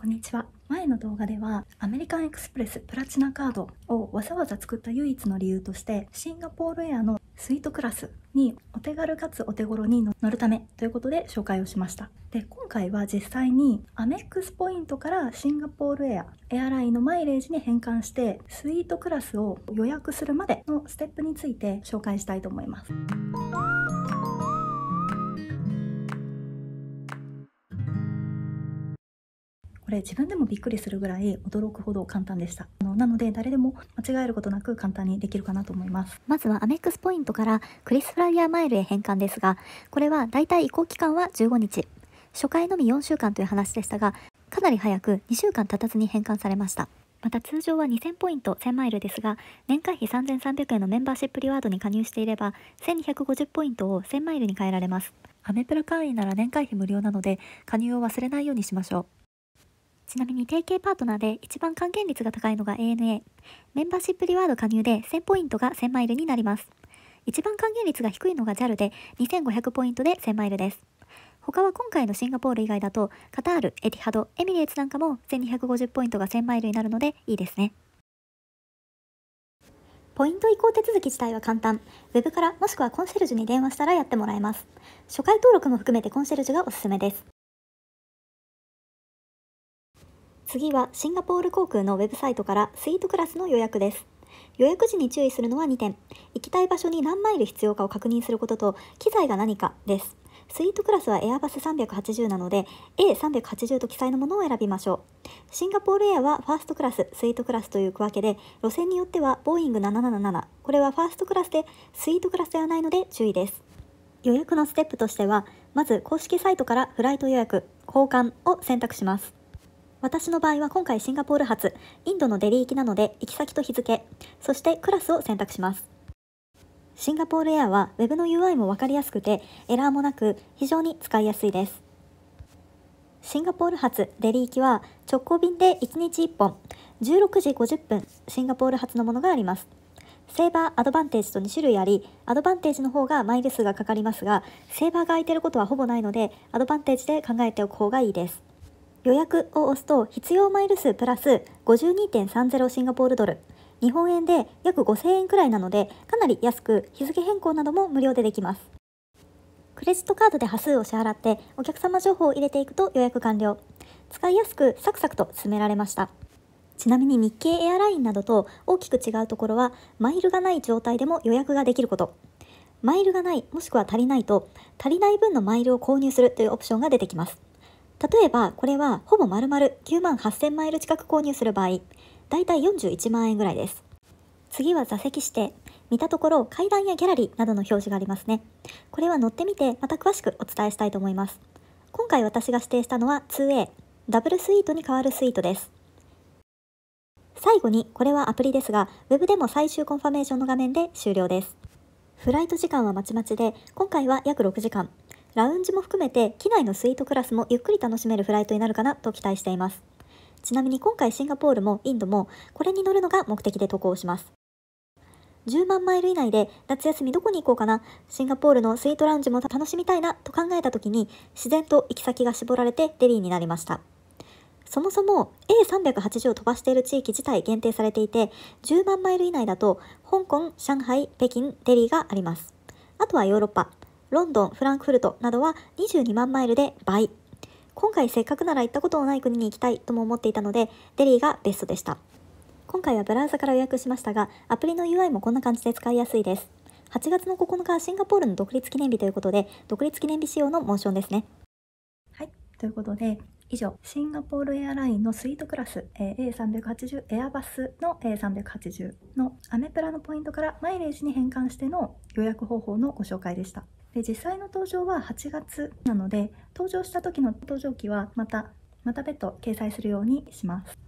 こんにちは前の動画ではアメリカンエクスプレスプラチナカードをわざわざ作った唯一の理由としてシンガポールエアのスイートクラスにお手軽かつお手頃に乗るためということで紹介をしましたで今回は実際にアメックスポイントからシンガポールエアエアラインのマイレージに変換してスイートクラスを予約するまでのステップについて紹介したいと思いますこれ自分でもびっくりするぐらい驚くほど簡単でしたあのなので誰でも間違えることなく簡単にできるかなと思いますまずはアメックスポイントからクリスフライヤーマイルへ変換ですがこれはだいたい移行期間は15日初回のみ4週間という話でしたがかなり早く2週間経たずに返還されましたまた通常は2000ポイント1000マイルですが年会費3300円のメンバーシップリワードに加入していれば1250ポイントを1000マイルに変えられますアメプラ会員なら年会費無料なので加入を忘れないようにしましょうちなみに提携パートナーで一番還元率が高いのが ANA。メンバーシップリワード加入で1000ポイントが1000マイルになります。一番還元率が低いのが JAL で2500ポイントで1000マイルです。他は今回のシンガポール以外だとカタール、エティハド、エミレーツなんかも1250ポイントが1000マイルになるのでいいですね。ポイント移行手続き自体は簡単。ウェブからもしくはコンシェルジュに電話したらやってもらえます。初回登録も含めてコンシェルジュがおすすめです。次はシンガポール航空のウェブサイトからスイートクラスの予約です。予約時に注意するのは2点。行きたい場所に何マイル必要かを確認することと、機材が何かです。スイートクラスはエアバス380なので A380 と記載のものを選びましょうシンガポールエアはファーストクラススイートクラスという区分けで路線によってはボーイング777これはファーストクラスでスイートクラスではないので注意です予約のステップとしてはまず公式サイトからフライト予約交換を選択します私の場合は今回シンガポール発、インドのデリー行きなので行き先と日付、そしてクラスを選択します。シンガポールエアは Web の UI もわかりやすくてエラーもなく非常に使いやすいです。シンガポール発デリー行きは直行便で1日1本、16時50分シンガポール発のものがあります。セーバーアドバンテージと2種類あり、アドバンテージの方がマイル数がかかりますが、セーバーが空いてることはほぼないので、アドバンテージで考えておく方がいいです。予約を押すと必要マイル数プラス52.30シンガポールドル日本円で約5000円くらいなのでかなり安く日付変更なども無料でできますクレジットカードで端数を支払ってお客様情報を入れていくと予約完了使いやすくサクサクと進められましたちなみに日系エアラインなどと大きく違うところはマイルがない状態でも予約ができることマイルがないもしくは足りないと足りない分のマイルを購入するというオプションが出てきます例えばこれはほぼ丸々9万8000マイル近く購入する場合だいたい41万円ぐらいです次は座席指定見たところ階段やギャラリーなどの表示がありますねこれは乗ってみてまた詳しくお伝えしたいと思います今回私が指定したのは 2A ダブルスイートに変わるスイートです最後にこれはアプリですが Web でも最終コンファメーションの画面で終了ですフライト時間はまちまちで今回は約6時間ラウンジも含めて機内のスイートクラスもゆっくり楽しめるフライトになるかなと期待していますちなみに今回シンガポールもインドもこれに乗るのが目的で渡航します10万マイル以内で夏休みどこに行こうかなシンガポールのスイートラウンジも楽しみたいなと考えた時に自然と行き先が絞られてデリーになりましたそもそも A380 を飛ばしている地域自体限定されていて10万マイル以内だと香港、上海、北京、デリーがありますあとはヨーロッパロンドン、フランクフルトなどは22万マイルで倍。今回せっかくなら行ったことのない国に行きたいとも思っていたので、デリーがベストでした。今回はブラウザから予約しましたが、アプリの UI もこんな感じで使いやすいです。8月の9日はシンガポールの独立記念日ということで、独立記念日仕様のモーションですね。はい、ということで、以上、シンガポールエアラインのスイートクラス、えー、A380 エアバスの A380 のアメプラのポイントからマイレージに変換しての予約方法のご紹介でした。で実際の登場は8月なので登場した時の登場期はまたまた別途掲載するようにします